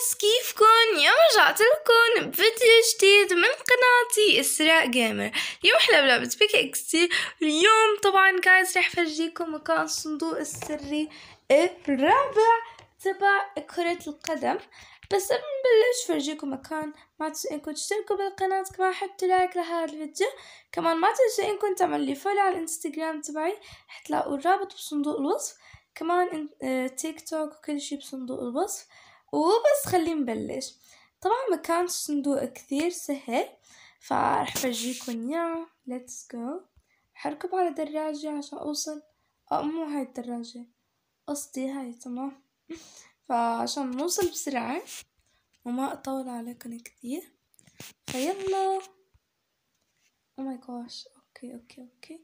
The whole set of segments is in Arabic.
ناس كيفكن يوم رجعت لكم بفيديو جديد من قناتي اسراء جيمر اليوم احلى بلعبة بيك اكستي اليوم طبعا جايز رح فرجيكم مكان الصندوق السري الرابع تبع كرة القدم بس قبل ما نبلش فرجيكم مكان ما تنسوا انكم تشتركوا بالقناة كمان حطوا لايك لهذا الفيديو كمان ما تنسوا انكم تعملوا لي فولو على الانستغرام تبعي رح تلاقوا الرابط بصندوق الوصف كمان تيك توك وكل شي بصندوق الوصف وبس خلي نبلش طبعا ما كانش صندوق كثير سهل فرح فرجيكم يا ليتس جو حركب على دراجة عشان اوصل أو آه، مو هاي الدراجة قصدي هاي تمام فعشان نوصل بسرعة وما اطول عليكم كثير فيلا او ماي جوش اوكي اوكي اوكي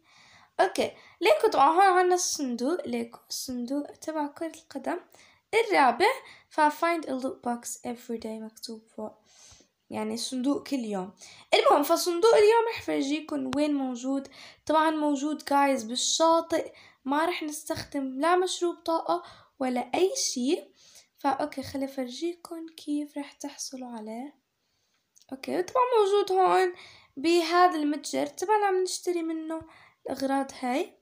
اوكي ليكو طبعا هون عنا الصندوق ليكو الصندوق تبع كرة القدم الرابع فايند ا loot بوكس افري داي مكتوب فوق يعني صندوق كل يوم المهم فصندوق اليوم رح فرجيكم وين موجود طبعا موجود جايز بالشاطئ ما رح نستخدم لا مشروب طاقة ولا أي شيء فا اوكي خلي فرجيكم كيف رح تحصلوا عليه أوكي طبعا موجود هون بهذا المتجر طبعا عم نشتري منه الأغراض هاي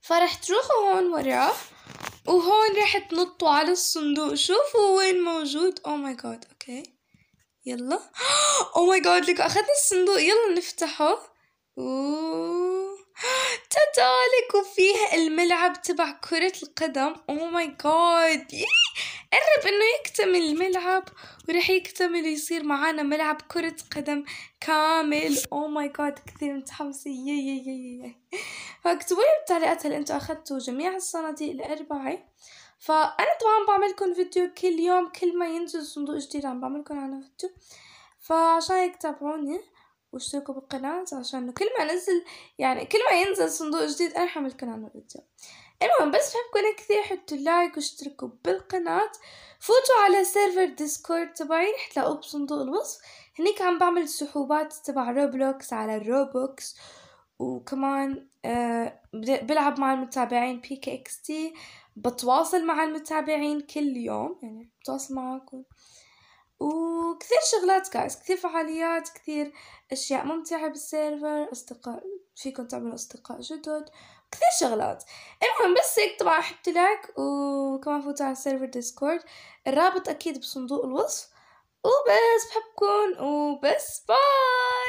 فرح تروحوا هون وراه وهون رح تنطوا على الصندوق شوفوا وين موجود او ماي جاد اوكي يلا او ماي جاد لك اخذنا الصندوق يلا نفتحه اوه تاتا لك وفيه الملعب تبع كرة القدم او ماي جاد قرب انه يكتمل الملعب ورح يكتمل ويصير معانا ملعب كرة قدم كامل او ماي جاد كثير متحمسة يي يي يي فاكتبوا لي بالتعليقات هل انتم اخذتوا جميع الصناديق الاربعه فانا طبعا لكم فيديو كل يوم كل ما ينزل صندوق جديد عم لكم عنه فيديو فعشان هيك تابعوني واشتركوا بالقناة عشان كل ما انزل يعني كل ما ينزل صندوق جديد انا لكم عنه فيديو المهم بس بحبكم كثير حطوا لايك واشتركوا بالقناة فوتوا على سيرفر ديسكورد تبعي رح تلاقوه بصندوق الوصف هنيك عم بعمل سحوبات تبع روبلوكس على الروبوكس وكمان آه، بلعب مع المتابعين بي كي اكس تي بتواصل مع المتابعين كل يوم يعني بتواصل معاكم وكثير شغلات جايز كثير فعاليات كثير اشياء ممتعه بالسيرفر اصدقاء فيكم تعملوا اصدقاء جدد كثير شغلات المهم بس هيك طبعا حط لك وكمان فوتوا على سيرفر ديسكورد الرابط اكيد بصندوق الوصف وبس بحبكم وبس باي